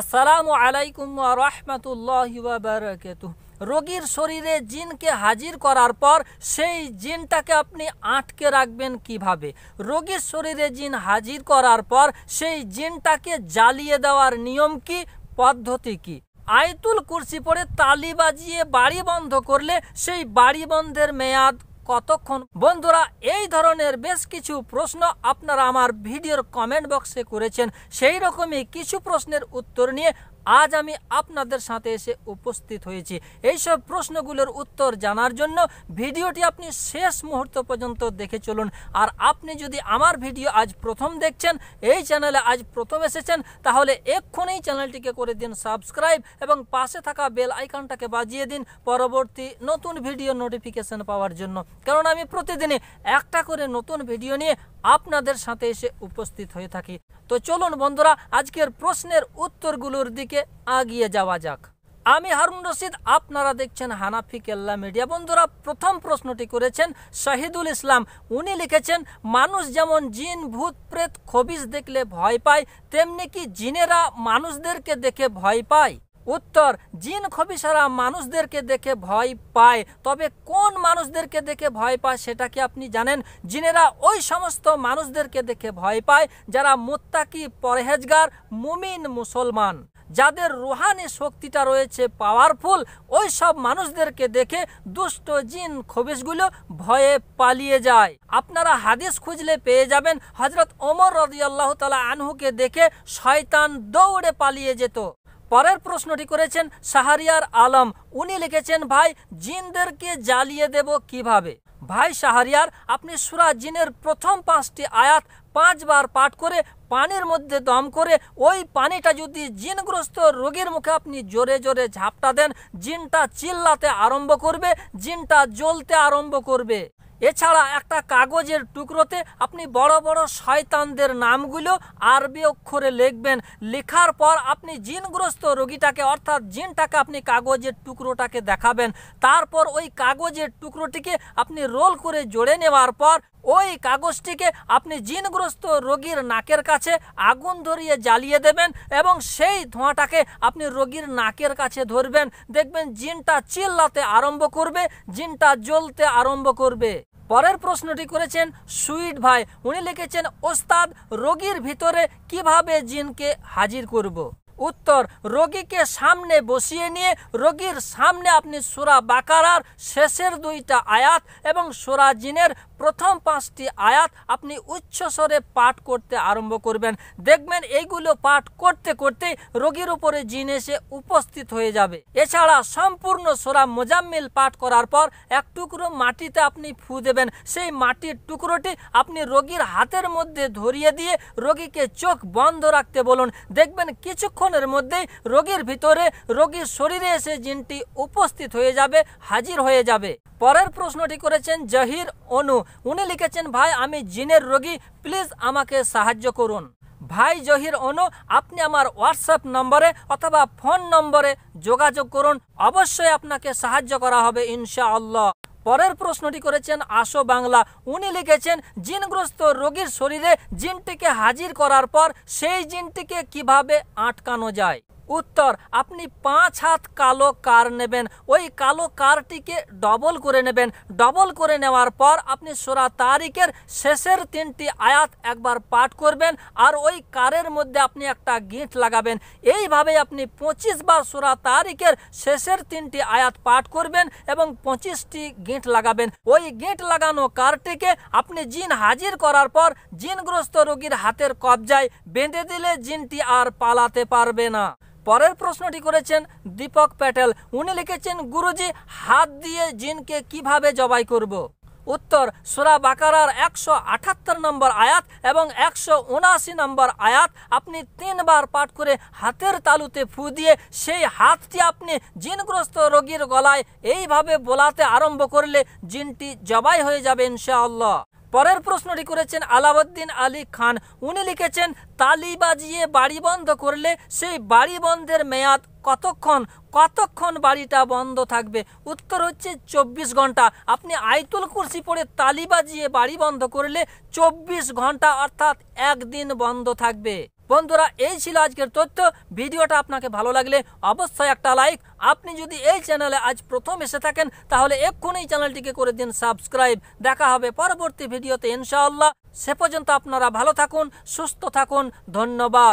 আসসালামু আলাইকুম রহমতুল্লাহ বারাকাতু রোগীর শরীরে জিনকে হাজির করার পর সেই জিনটাকে আপনি আটকে রাখবেন কিভাবে রোগীর শরীরে জিন হাজির করার পর সেই জিনটাকে জ্বালিয়ে দেওয়ার নিয়ম কি পদ্ধতি কি আয়তুল কুরসি পড়ে তালি বাজিয়ে বাড়ি বন্ধ করলে সেই বাড়ি বন্ধের মেয়াদ কতক্ষণ বন্ধুরা এই ধরনের বেশ কিছু প্রশ্ন আপনারা আমার ভিডিওর কমেন্ট বক্সে করেছেন সেই রকমই কিছু প্রশ্নের উত্তর নিয়ে আজ আমি আপনাদের সাথে এসে উপস্থিত হয়েছি এইসব প্রশ্নগুলোর উত্তর জানার জন্য ভিডিওটি আপনি শেষ মুহূর্ত পর্যন্ত দেখে চলুন আর আপনি যদি আমার ভিডিও আজ প্রথম দেখছেন এই চ্যানেলে আজ প্রথম এসেছেন তাহলে এক্ষুনি চ্যানেলটিকে করে দিন সাবস্ক্রাইব এবং পাশে থাকা বেল আইকনটাকে বাজিয়ে দিন পরবর্তী নতুন ভিডিও নোটিফিকেশন পাওয়ার জন্য কারণ আমি প্রতিদিনই একটা করে নতুন ভিডিও নিয়ে আপনাদের সাথে এসে উপস্থিত হয়ে থাকি তো চলুন বন্ধুরা আজকের প্রশ্নের উত্তরগুলোর দিকে আগিয়ে যাওয়া যাক আমি হারুন রশিদ আপনারা দেখছেন হানাফি কেল্লা মিডিয়া বন্ধুরা প্রথম প্রশ্নটি করেছেন শাহিদুল ইসলাম উনি লিখেছেন মানুষ যেমন জিন ভূত প্রেত খবিজ দেখলে ভয় পায় তেমনি কি জিনেরা মানুষদেরকে দেখে ভয় পায় উত্তর জিন খবিসারা মানুষদেরকে দেখে ভয় পায় তবে কোন মানুষদেরকে দেখে ভয় পায় সেটা কি আপনি জানেন জিনেরা ওই সমস্ত মানুষদেরকে দেখে ভয় পায় যারা মোত্তাকি পরহেজগার মুমিন মুসলমান যাদের রুহানি শক্তিটা রয়েছে পাওয়ারফুল ওই সব মানুষদেরকে দেখে দুষ্ট জিন খবিসগুলো ভয়ে পালিয়ে যায় আপনারা হাদিস খুঁজলে পেয়ে যাবেন হজরত ওমর রদিয়াল্লাহ তালা আনহুকে দেখে শয়তান দৌড়ে পালিয়ে যেত পরের প্রশ্নটি করেছেন শাহরিয়ার আলম উনি লিখেছেন ভাই জিনদেরকে জ্বালিয়ে দেব কিভাবে ভাই শাহরিয়ার আপনি সুরা জিনের প্রথম পাঁচটি আয়াত পাঁচবার পাঠ করে পানির মধ্যে দম করে ওই পানিটা যদি জিনগ্রস্ত রোগীর মুখে আপনি জোরে জোরে ঝাপটা দেন জিনটা চিল্লাতে আরম্ভ করবে জিনটা জ্বলতে আরম্ভ করবে এছাড়া একটা কাগজের টুকরোতে আপনি বড় বড় শয়তানদের নামগুলো আরবি অক্ষরে লিখবেন লেখার পর আপনি জিনগ্রস্ত রোগীটাকে অর্থাৎ জিনটাকে আপনি কাগজের টুকরোটাকে দেখাবেন তারপর ওই কাগজের টুকরোটিকে আপনি রোল করে জড়ে নেওয়ার পর ওই কাগজটিকে আপনি জিনগ্রস্ত রোগীর নাকের কাছে আগুন ধরিয়ে জ্বালিয়ে দেবেন এবং সেই ধোঁয়াটাকে আপনি রোগীর নাকের কাছে ধরবেন দেখবেন জিনটা চিল্লাতে আরম্ভ করবে জিনটা জ্বলতে আরম্ভ করবে পরের প্রশ্নটি করেছেন সুইট ভাই উনি লিখেছেন ওস্তাদ রোগীর ভিতরে কিভাবে জিনকে হাজির করব। উত্তর রোগীকে সামনে বসিয়ে নিয়ে রোগীর সামনে আপনি সুরা বাকারার শেষের দুইটা আয়াত এবং সুরা জিনের প্রথম পাঁচটি আয়াত আপনি উচ্চস্বরে পাঠ করতে আরম্ভ করবেন দেখবেন এইগুলো পাঠ করতে করতে রোগীর উপরে জিন এসে উপস্থিত হয়ে যাবে এছাড়া সম্পূর্ণ সোরা মোজাম্মিল পাঠ করার পর এক টুকরো মাটিতে আপনি ফু দেবেন সেই মাটির টুকরোটি আপনি রোগীর হাতের মধ্যে ধরিয়ে দিয়ে রোগীকে চোখ বন্ধ রাখতে বলুন দেখবেন কিছুক্ষণ কিছুক্ষণের মধ্যেই রোগীর ভিতরে রোগীর শরীরে এসে জিনটি উপস্থিত হয়ে যাবে হাজির হয়ে যাবে পরের প্রশ্নটি করেছেন জহির অনু উনি লিখেছেন ভাই আমি জিনের রোগী প্লিজ আমাকে সাহায্য করুন ভাই জহির অনু আপনি আমার হোয়াটসঅ্যাপ নম্বরে অথবা ফোন নম্বরে যোগাযোগ করুন অবশ্যই আপনাকে সাহায্য করা হবে ইনশাআল্লাহ পরের প্রশ্নটি করেছেন আশো বাংলা উনি লিখেছেন জিনগ্রস্ত রোগীর শরীরে জিনটিকে হাজির করার পর সেই জিনটিকে কিভাবে আটকানো যায় উত্তর আপনি পাঁচ হাত কালো কার নেবেন ওই কালো কারটিকে ডবল করে নেবেন ডবল করে নেওয়ার পর আপনি সোরা তারিখের শেষের তিনটি আয়াত একবার পাঠ করবেন আর ওই কারের মধ্যে আপনি একটা গিঁট লাগাবেন এইভাবে আপনি পঁচিশ বার সোরা তারিখের শেষের তিনটি আয়াত পাঠ করবেন এবং পঁচিশটি গিঁট লাগাবেন ওই গিঁট লাগানো কারটিকে আপনি জিন হাজির করার পর জিনগ্রস্ত রোগীর হাতের কবজায় বেঁধে দিলে জিনটি আর পালাতে পারবে না পরের প্রশ্নটি করেছেন দীপক প্যাটেল উনি লিখেছেন গুরুজি হাত দিয়ে জিনকে কিভাবে জবাই করব। উত্তর সোরা বাকারার একশো আঠাত্তর নম্বর আয়াত এবং একশো উনআশি নম্বর আয়াত আপনি তিনবার পাঠ করে হাতের তালুতে ফু দিয়ে সেই হাতটি আপনি জিনগ্রস্ত রোগীর গলায় এইভাবে বোলাতে আরম্ভ করলে জিনটি জবাই হয়ে যাবে ইনশাআল্লাহ পরের প্রশ্নটি করেছেন আলাউদ্দিন আলী খান উনি লিখেছেন তালি বাজিয়ে বাড়ি বন্ধ করলে সেই বাড়ি বন্ধের মেয়াদ কতক্ষণ কতক্ষণ বাড়িটা বন্ধ থাকবে উত্তর হচ্ছে চব্বিশ ঘন্টা আপনি আইতুল কুরসি পড়ে তালি বাজিয়ে বাড়ি বন্ধ করলে চব্বিশ ঘন্টা অর্থাৎ একদিন বন্ধ থাকবে বন্ধুরা এই ছিল আজকের তথ্য ভিডিওটা আপনাকে ভালো লাগলে অবশ্যই একটা লাইক আপনি যদি এই চ্যানেলে আজ প্রথম এসে থাকেন তাহলে এক্ষুনি চ্যানেলটিকে করে দিন সাবস্ক্রাইব দেখা হবে পরবর্তী ভিডিওতে ইনশাআল্লাহ সে পর্যন্ত আপনারা ভালো থাকুন সুস্থ থাকুন ধন্যবাদ